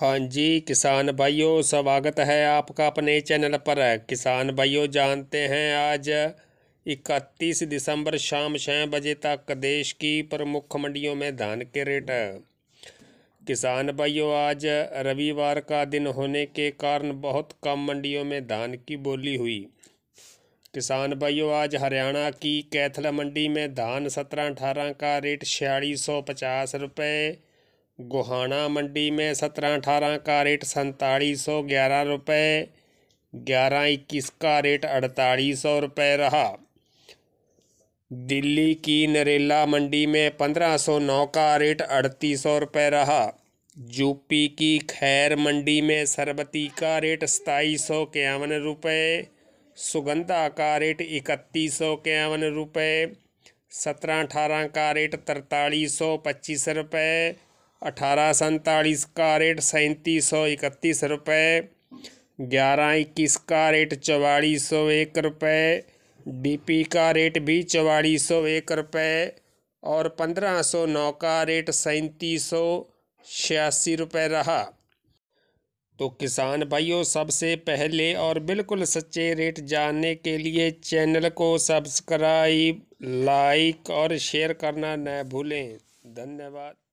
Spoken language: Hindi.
हाँ जी किसान भाइयों स्वागत है आपका अपने चैनल पर किसान भाइयों जानते हैं आज 31 दिसंबर शाम छः बजे तक देश की प्रमुख मंडियों में धान के रेट किसान भाइयों आज रविवार का दिन होने के कारण बहुत कम मंडियों में धान की बोली हुई किसान भाइयों आज हरियाणा की कैथला मंडी में धान सत्रह अठारह का रेट छियालीस सौ पचास रुपये गोहाना मंडी में सत्रह अठारह का रेट सैंतालीस सौ ग्यारह रुपये ग्यारह इक्कीस का रेट अड़तालीस सौ रुपये रहा दिल्ली की नरेला मंडी में पंद्रह सौ नौ का रेट अड़तीस सौ रुपये रहा यूपी की खैर मंडी में सरबती का रेट सताईस सौ इक्यावन रुपये सुगंधा का रेट इकतीस सौ इक्यावन रुपये सत्रह अठारह का रेट तरतालीस सौ पच्चीस रुपये अठारह सैंतालीस का रेट सैंतीस सौ इकतीस रुपये ग्यारह इक्कीस का रेट चवालीस सौ एक रुपये डीपी का रेट भी चवालीस सौ एक रुपये और पंद्रह सौ नौ का रेट सैंतीस सौ छियासी रुपये रहा तो किसान भाइयों सबसे पहले और बिल्कुल सच्चे रेट जानने के लिए चैनल को सब्सक्राइब लाइक और शेयर करना न भूलें धन्यवाद